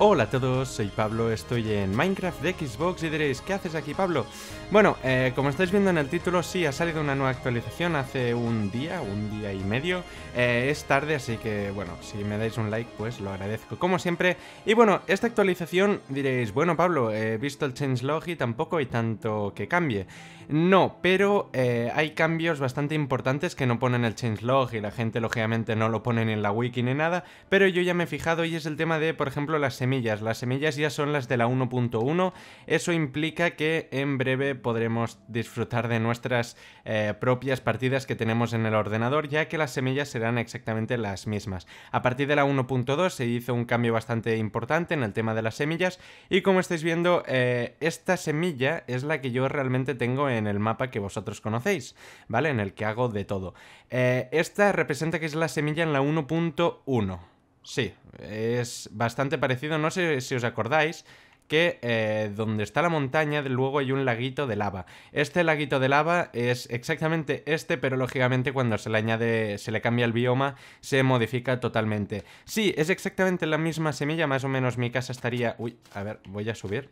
Hola a todos, soy Pablo, estoy en Minecraft de Xbox y diréis, ¿qué haces aquí Pablo? Bueno, eh, como estáis viendo en el título, sí, ha salido una nueva actualización hace un día, un día y medio. Eh, es tarde, así que bueno, si me dais un like, pues lo agradezco como siempre. Y bueno, esta actualización diréis, bueno Pablo, he visto el changelog y tampoco hay tanto que cambie. No, pero eh, hay cambios bastante importantes que no ponen el changelog y la gente lógicamente no lo ponen en la wiki ni nada, pero yo ya me he fijado y es el tema de, por ejemplo, las las semillas ya son las de la 1.1. Eso implica que en breve podremos disfrutar de nuestras eh, propias partidas que tenemos en el ordenador, ya que las semillas serán exactamente las mismas. A partir de la 1.2 se hizo un cambio bastante importante en el tema de las semillas y como estáis viendo, eh, esta semilla es la que yo realmente tengo en el mapa que vosotros conocéis, ¿vale? En el que hago de todo. Eh, esta representa que es la semilla en la 1.1. Sí, es bastante parecido. No sé si os acordáis que eh, donde está la montaña luego hay un laguito de lava. Este laguito de lava es exactamente este, pero lógicamente cuando se le añade, se le cambia el bioma, se modifica totalmente. Sí, es exactamente la misma semilla, más o menos mi casa estaría... Uy, a ver, voy a subir.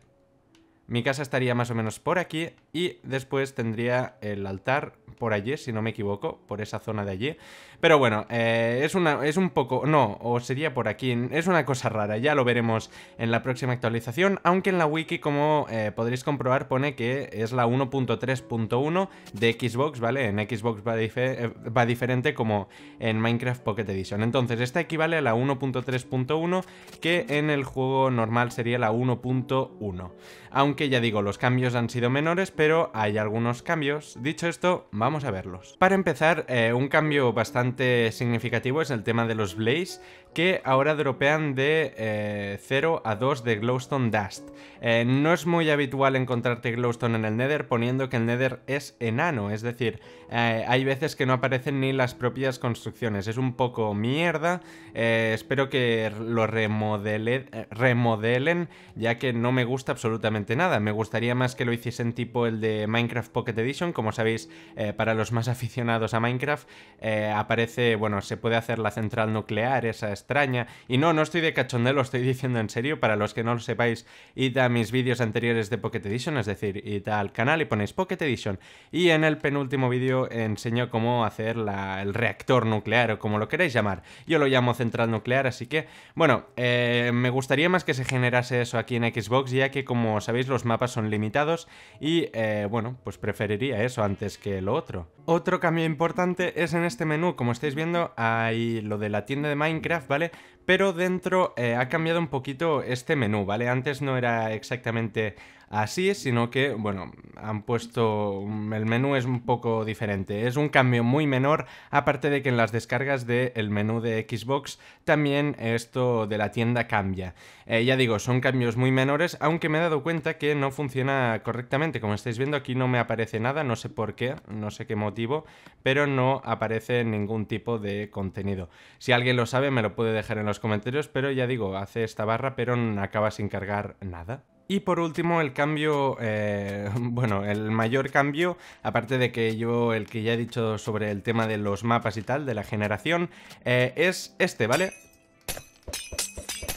Mi casa estaría más o menos por aquí y después tendría el altar por allí, si no me equivoco, por esa zona de allí. Pero bueno, eh, es, una, es un poco... No, o sería por aquí. Es una cosa rara, ya lo veremos en la próxima actualización, aunque en la wiki, como eh, podréis comprobar, pone que es la 1.3.1 de Xbox, ¿vale? En Xbox va, eh, va, diferente como en Minecraft Pocket Edition. Entonces, esta equivale a la 1.3.1, que en el juego normal sería la 1.1. Aunque que ya digo, los cambios han sido menores, pero hay algunos cambios. Dicho esto, vamos a verlos. Para empezar, eh, un cambio bastante significativo es el tema de los Blaze, que ahora dropean de 0 eh, a 2 de Glowstone Dust. Eh, no es muy habitual encontrarte Glowstone en el Nether, poniendo que el Nether es enano, es decir, hay veces que no aparecen ni las propias construcciones. Es un poco mierda, espero que lo remodelen, ya que no me gusta absolutamente nada me gustaría más que lo hiciesen tipo el de Minecraft Pocket Edition, como sabéis, eh, para los más aficionados a Minecraft, eh, aparece, bueno, se puede hacer la central nuclear, esa extraña, y no, no estoy de cachonde, lo estoy diciendo en serio, para los que no lo sepáis, id a mis vídeos anteriores de Pocket Edition, es decir, id al canal y ponéis Pocket Edition, y en el penúltimo vídeo enseño cómo hacer el reactor nuclear, o como lo queráis llamar, yo lo llamo central nuclear, así que, bueno, eh, me gustaría más que se generase eso aquí en Xbox, ya que como sabéis, lo los mapas son limitados y eh, bueno, pues preferiría eso antes que lo otro. Otro cambio importante es en este menú, como estáis viendo, hay lo de la tienda de Minecraft, ¿vale? Pero dentro eh, ha cambiado un poquito este menú, ¿vale? Antes no era exactamente así, sino que, bueno, han puesto... Mm, el menú es un poco diferente. Es un cambio muy menor, aparte de que en las descargas del menú de Xbox también esto de la tienda cambia. Eh, ya digo, son cambios muy menores, aunque me he dado cuenta que no funciona correctamente. Como estáis viendo, aquí no me aparece nada, no sé por qué, no sé qué motivo, pero no aparece ningún tipo de contenido. Si alguien lo sabe, me lo puede dejar en los comentarios, pero ya digo, hace esta barra, pero acaba sin cargar nada. Y por último, el cambio, eh, bueno, el mayor cambio, aparte de que yo, el que ya he dicho sobre el tema de los mapas y tal, de la generación, eh, es este, ¿vale?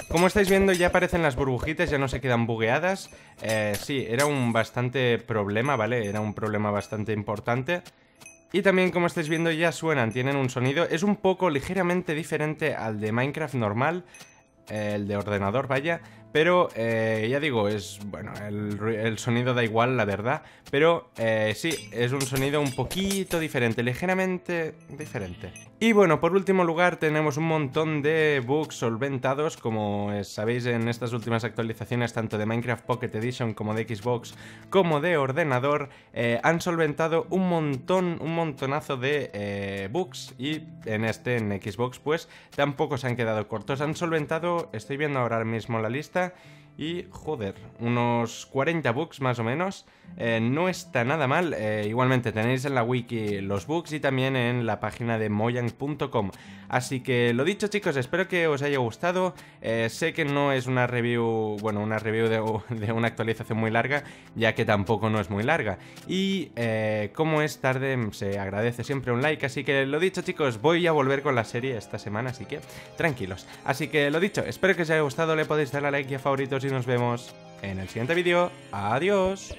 Como estáis viendo ya aparecen las burbujitas, ya no se quedan bugueadas. Eh, sí, era un bastante problema, ¿vale? Era un problema bastante importante. Y también como estáis viendo ya suenan, tienen un sonido. Es un poco ligeramente diferente al de Minecraft normal, el de ordenador, vaya. Pero eh, ya digo, es bueno, el, sonido da igual, la verdad. Pero eh, sí, es un sonido un poquito diferente, ligeramente diferente. Y bueno, por último lugar tenemos un montón de bugs solventados, como sabéis en estas últimas actualizaciones tanto de Minecraft Pocket Edition como de Xbox como de ordenador, eh, han solventado un montón, un montonazo de bugs y en este, en Xbox pues tampoco se han quedado cortos, han solventado, estoy viendo ahora mismo la lista, Planeta Y joder, unos 40 books más o menos. Eh, no está nada mal. Eh, igualmente tenéis en la wiki los books y también en la página de moyang.com. Así que lo dicho chicos, espero que os haya gustado. Eh, sé que no es una review, bueno, una review de, una actualización muy larga, ya que tampoco no es muy larga. Y como es tarde, se agradece siempre un like. Así que lo dicho chicos, voy a volver con la serie esta semana, así que tranquilos. Así que lo dicho, espero que os haya gustado, le podéis dar a like y a favoritos y nos vemos en el siguiente vídeo. Adiós.